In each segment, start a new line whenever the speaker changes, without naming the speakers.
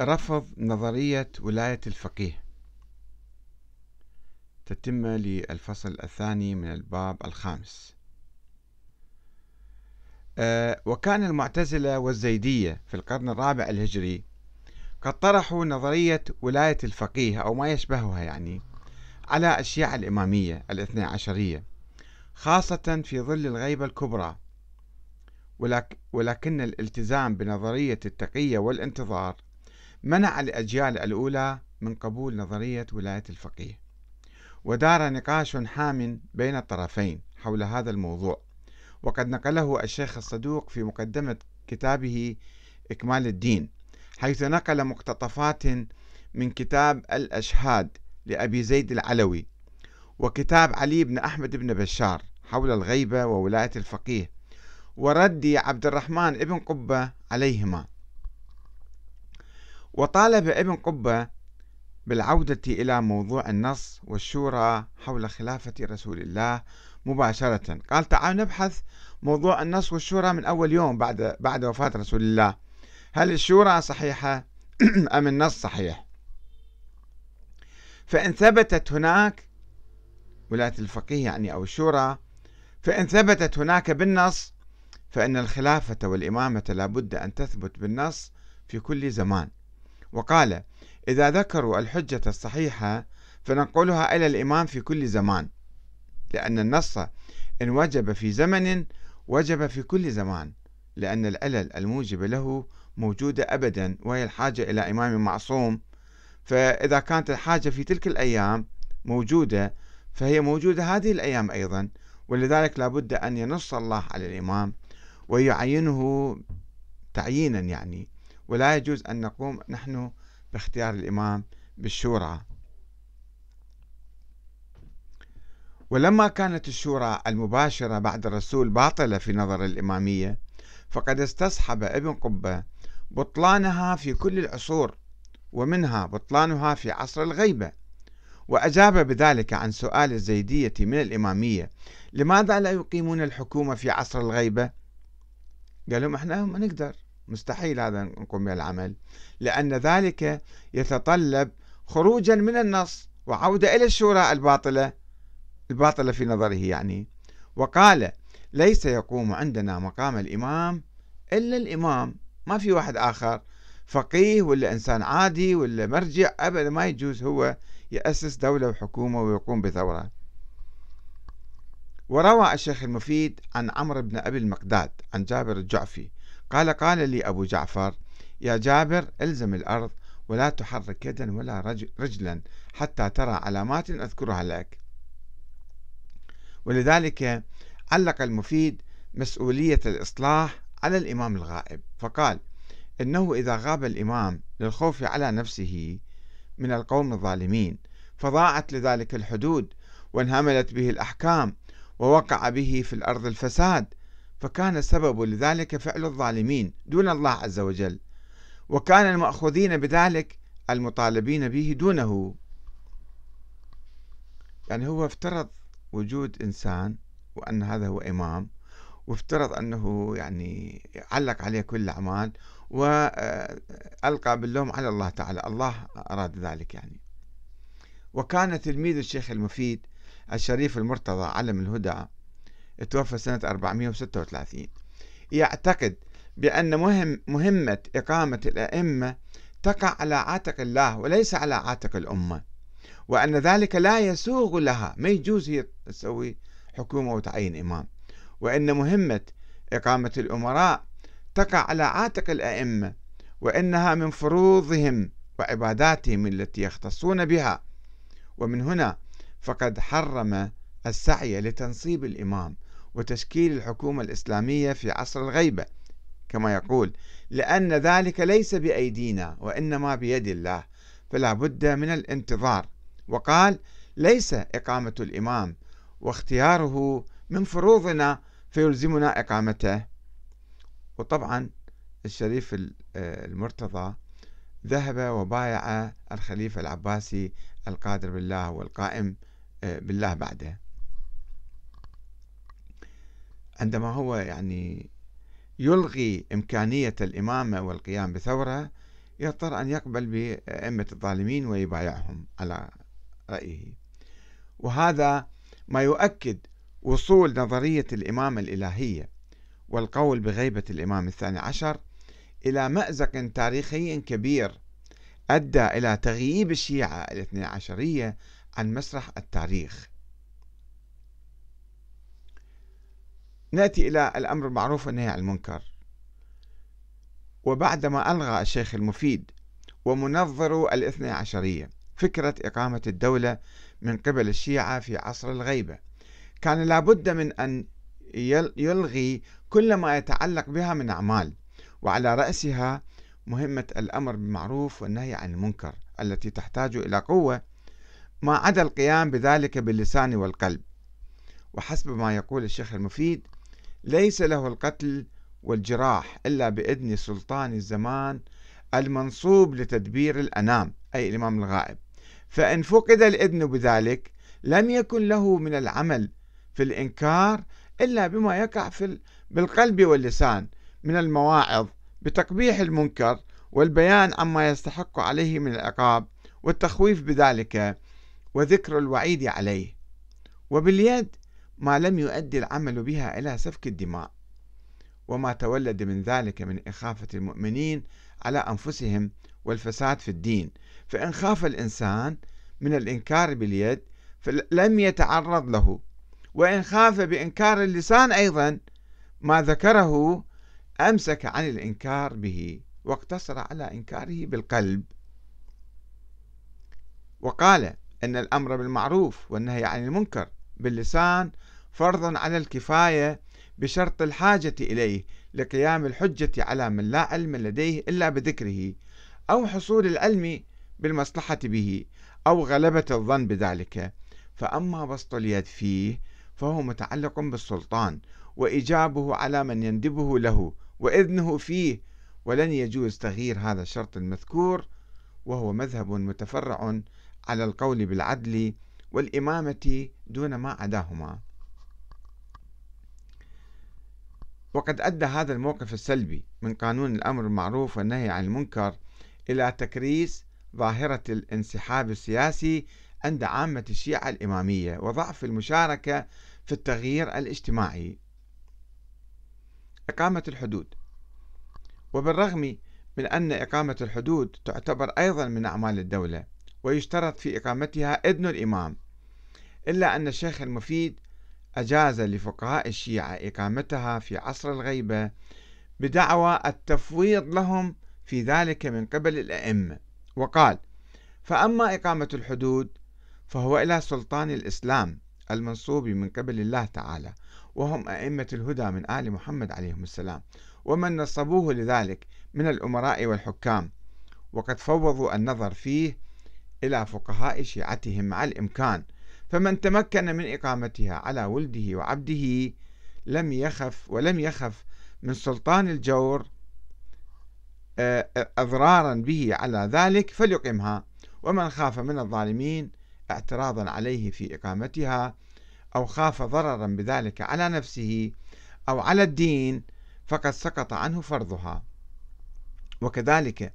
رفض نظرية ولاية الفقيه تتمة للفصل الثاني من الباب الخامس آه، وكان المعتزلة والزيدية في القرن الرابع الهجري قد طرحوا نظرية ولاية الفقيه أو ما يشبهها يعني على الشيعة الإمامية الاثنى عشرية خاصة في ظل الغيبة الكبرى ولكن الالتزام بنظرية التقية والانتظار منع الأجيال الأولى من قبول نظرية ولاية الفقيه ودار نقاش حام بين الطرفين حول هذا الموضوع وقد نقله الشيخ الصدوق في مقدمة كتابه إكمال الدين حيث نقل مقتطفات من كتاب الأشهاد لأبي زيد العلوي وكتاب علي بن أحمد بن بشار حول الغيبة وولاية الفقيه ورد عبد الرحمن ابن قبة عليهما وطالب ابن قبة بالعودة إلى موضوع النص والشورى حول خلافة رسول الله مباشرة قال تعال نبحث موضوع النص والشورى من أول يوم بعد, بعد وفاة رسول الله هل الشورى صحيحة أم النص صحيح فإن ثبتت هناك ولاية الفقيه يعني أو الشورى فإن ثبتت هناك بالنص فإن الخلافة والإمامة لابد أن تثبت بالنص في كل زمان وقال إذا ذكروا الحجة الصحيحة فننقلها إلى الإمام في كل زمان لأن النص إن وجب في زمن وجب في كل زمان لأن العلل الموجبة له موجودة أبدا وهي الحاجة إلى إمام معصوم فإذا كانت الحاجة في تلك الأيام موجودة فهي موجودة هذه الأيام أيضا ولذلك لابد أن ينص الله على الإمام ويعينه تعيينا يعني ولا يجوز أن نقوم نحن باختيار الإمام بالشورى ولما كانت الشورى المباشرة بعد الرسول باطلة في نظر الإمامية فقد استصحب ابن قبة بطلانها في كل العصور ومنها بطلانها في عصر الغيبة وأجاب بذلك عن سؤال الزيدية من الإمامية لماذا لا يقيمون الحكومة في عصر الغيبة؟ قال لهم احنا ما نقدر مستحيل هذا نقوم بالعمل لأن ذلك يتطلب خروجا من النص وعودة إلى الشورى الباطلة الباطلة في نظره يعني وقال ليس يقوم عندنا مقام الإمام إلا الإمام ما في واحد آخر فقيه ولا إنسان عادي ولا مرجع أبدا ما يجوز هو يأسس دولة وحكومة ويقوم بثورة وروى الشيخ المفيد عن عمرو بن أبي المقداد عن جابر الجعفي قال قال لي أبو جعفر يا جابر الزم الأرض ولا تحرك يدا ولا رجلا حتى ترى علامات أذكرها لك ولذلك علق المفيد مسؤولية الإصلاح على الإمام الغائب فقال إنه إذا غاب الإمام للخوف على نفسه من القوم الظالمين فضاعت لذلك الحدود وانهملت به الأحكام ووقع به في الأرض الفساد فكان السبب لذلك فعل الظالمين دون الله عز وجل وكان المأخوذين بذلك المطالبين به دونه يعني هو افترض وجود إنسان وأن هذا هو إمام وافترض أنه يعني علق عليه كل الأعمال وألقى باللوم على الله تعالى الله أراد ذلك يعني وكان تلميذ الشيخ المفيد الشريف المرتضى علم الهدى توفى سنة 436 يعتقد بأن مهم مهمة إقامة الأئمة تقع على عاتق الله وليس على عاتق الأمة وأن ذلك لا يسوغ لها ما يجوز هي تسوي حكومة وتعين إمام وأن مهمة إقامة الأمراء تقع على عاتق الأئمة وأنها من فروضهم وعباداتهم التي يختصون بها ومن هنا فقد حرم السعي لتنصيب الإمام وتشكيل الحكومة الإسلامية في عصر الغيبة كما يقول لأن ذلك ليس بأيدينا وإنما بيد الله فلا بد من الانتظار وقال ليس إقامة الإمام واختياره من فروضنا فيلزمنا إقامته وطبعا الشريف المرتضى ذهب وبايع الخليفة العباسي القادر بالله والقائم آه، بالله بعده عندما هو يعني يلغي إمكانية الإمامة والقيام بثورة يضطر أن يقبل بأئمة الظالمين ويبايعهم على رأيه وهذا ما يؤكد وصول نظرية الإمامة الإلهية والقول بغيبة الإمام الثاني عشر إلى مأزق تاريخي كبير أدى إلى تغييب الشيعة الاثني عشرية عن مسرح التاريخ نأتي إلى الأمر بالمعروف والنهي عن المنكر وبعدما ألغى الشيخ المفيد ومنظر الاثنى عشرية فكرة إقامة الدولة من قبل الشيعة في عصر الغيبة كان لابد من أن يلغي كل ما يتعلق بها من أعمال وعلى رأسها مهمة الأمر بالمعروف والنهي عن المنكر التي تحتاج إلى قوة ما عدا القيام بذلك باللسان والقلب وحسب ما يقول الشيخ المفيد ليس له القتل والجراح إلا بإذن سلطان الزمان المنصوب لتدبير الأنام أي الإمام الغائب فإن فقد الإذن بذلك لم يكن له من العمل في الإنكار إلا بما يقع في بالقلب واللسان من المواعظ بتقبيح المنكر والبيان عما يستحق عليه من العقاب والتخويف بذلك وذكر الوعيد عليه وباليد ما لم يؤدي العمل بها إلى سفك الدماء وما تولد من ذلك من إخافة المؤمنين على أنفسهم والفساد في الدين فإن خاف الإنسان من الإنكار باليد فلم يتعرض له وإن خاف بإنكار اللسان أيضا ما ذكره أمسك عن الإنكار به واقتصر على إنكاره بالقلب وقال أن الأمر بالمعروف والنهي عن المنكر باللسان فرضا على الكفاية بشرط الحاجة إليه لقيام الحجة على من لا علم لديه إلا بذكره أو حصول العلم بالمصلحة به أو غلبة الظن بذلك فأما بسط اليد فيه فهو متعلق بالسلطان وإيجابه على من يندبه له وإذنه فيه ولن يجوز تغيير هذا الشرط المذكور وهو مذهب متفرع على القول بالعدل والإمامة دون ما عداهما وقد أدى هذا الموقف السلبي من قانون الأمر بالمعروف والنهي عن المنكر إلى تكريس ظاهرة الانسحاب السياسي عند عامة الشيعة الإمامية وضعف المشاركة في التغيير الاجتماعي إقامة الحدود وبالرغم من أن إقامة الحدود تعتبر أيضا من أعمال الدولة ويشترط في إقامتها إذن الإمام إلا أن الشيخ المفيد أجاز لفقهاء الشيعة إقامتها في عصر الغيبة بدعوى التفويض لهم في ذلك من قبل الأئمة وقال فأما إقامة الحدود فهو إلى سلطان الإسلام المنصوب من قبل الله تعالى وهم أئمة الهدى من آل محمد عليهم السلام ومن نصبوه لذلك من الأمراء والحكام وقد فوضوا النظر فيه إلى فقهاء شيعتهم مع الإمكان فمن تمكن من إقامتها على ولده وعبده لم يخف ولم يخف من سلطان الجور آه، آه، اضرارا به على ذلك فليقمها ومن خاف من الظالمين اعتراضا عليه في اقامتها او خاف ضررا بذلك على نفسه او على الدين فقد سقط عنه فرضها وكذلك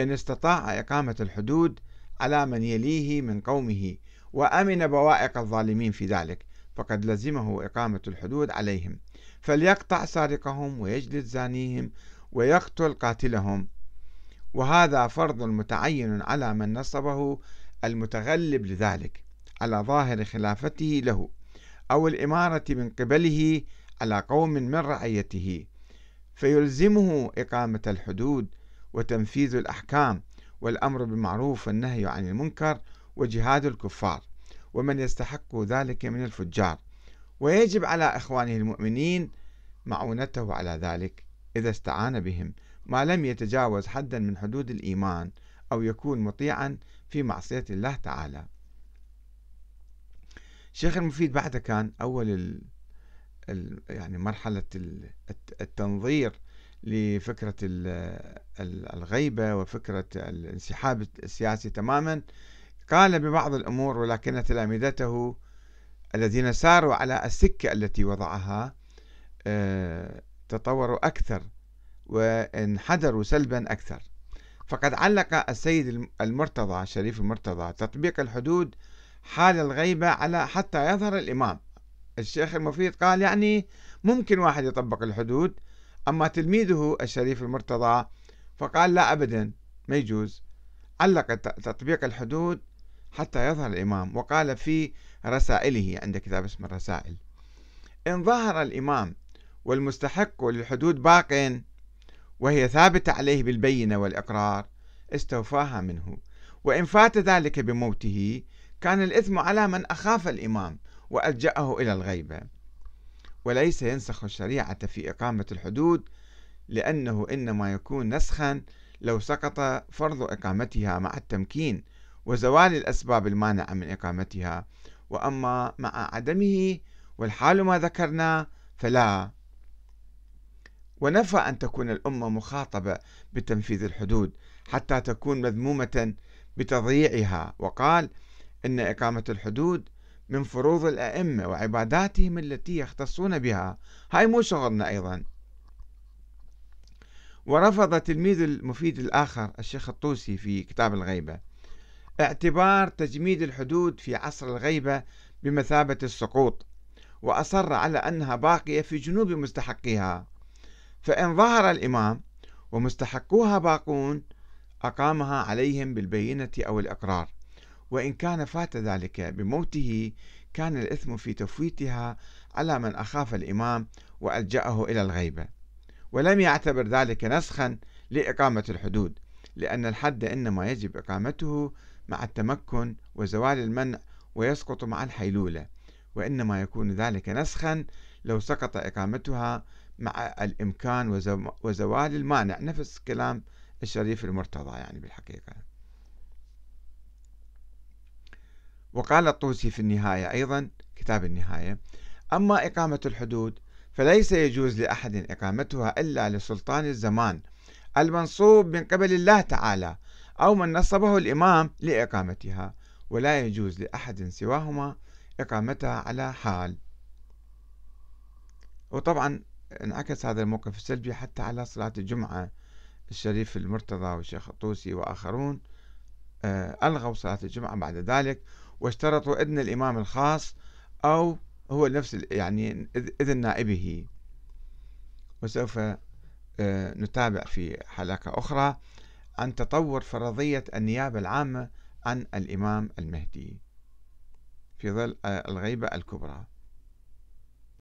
ان استطاع اقامه الحدود على من يليه من قومه وأمن بوائق الظالمين في ذلك فقد لزمه إقامة الحدود عليهم فليقطع سارقهم ويجلد زانيهم ويقتل قاتلهم وهذا فرض متعين على من نصبه المتغلب لذلك على ظاهر خلافته له أو الإمارة من قبله على قوم من رعيته فيلزمه إقامة الحدود وتنفيذ الأحكام والأمر بالمعروف والنهي عن المنكر وجهاد الكفار ومن يستحق ذلك من الفجار ويجب على إخوانه المؤمنين معونته على ذلك إذا استعان بهم ما لم يتجاوز حدا من حدود الإيمان أو يكون مطيعا في معصية الله تعالى شيخ المفيد بعده كان أول يعني مرحلة التنظير لفكرة الغيبة وفكرة الانسحاب السياسي تماما قال ببعض الأمور ولكن تلامذته الذين ساروا على السكة التي وضعها آه، تطوروا أكثر وانحدروا سلبا أكثر فقد علق السيد المرتضى شريف المرتضى تطبيق الحدود حال الغيبة على حتى يظهر الإمام الشيخ المفيد قال يعني ممكن واحد يطبق الحدود أما تلميذه الشريف المرتضى فقال لا أبدا ما يجوز علق تطبيق الحدود حتى يظهر الإمام وقال في رسائله عند كتاب اسمه الرسائل إن ظهر الإمام والمستحق للحدود باق وهي ثابتة عليه بالبينة والإقرار استوفاها منه وإن فات ذلك بموته كان الإثم على من أخاف الإمام وألجأه إلى الغيبة وليس ينسخ الشريعة في إقامة الحدود لأنه إنما يكون نسخا لو سقط فرض إقامتها مع التمكين وزوال الأسباب المانعة من إقامتها وأما مع عدمه والحال ما ذكرنا فلا ونفى أن تكون الأمة مخاطبة بتنفيذ الحدود حتى تكون مذمومة بتضييعها وقال إن إقامة الحدود من فروض الأئمة وعباداتهم التي يختصون بها هاي مو شغلنا أيضا ورفض تلميذ المفيد الآخر الشيخ الطوسي في كتاب الغيبة اعتبار تجميد الحدود في عصر الغيبة بمثابة السقوط وأصر على أنها باقية في جنوب مستحقيها فإن ظهر الإمام ومستحقوها باقون أقامها عليهم بالبينة أو الإقرار وإن كان فات ذلك بموته كان الإثم في تفويتها على من أخاف الإمام وألجأه إلى الغيبة ولم يعتبر ذلك نسخا لإقامة الحدود لأن الحد إنما يجب إقامته مع التمكن وزوال المنع ويسقط مع الحيلولة وإنما يكون ذلك نسخا لو سقط إقامتها مع الإمكان وزوال المانع نفس كلام الشريف المرتضى يعني بالحقيقة وقال الطوسي في النهاية أيضا كتاب النهاية أما إقامة الحدود فليس يجوز لأحد إقامتها إلا لسلطان الزمان المنصوب من قبل الله تعالى أو من نصبه الإمام لإقامتها ولا يجوز لأحد سواهما إقامتها على حال وطبعا انعكس هذا الموقف السلبي حتى على صلاة الجمعة الشريف المرتضى والشيخ الطوسي وآخرون آه، ألغوا صلاة الجمعة بعد ذلك واشترطوا إذن الإمام الخاص أو هو نفس يعني إذن نائبه وسوف آه، نتابع في حلقة أخرى عن تطور فرضية النيابة العامة عن الإمام المهدي في ظل آه، الغيبة الكبرى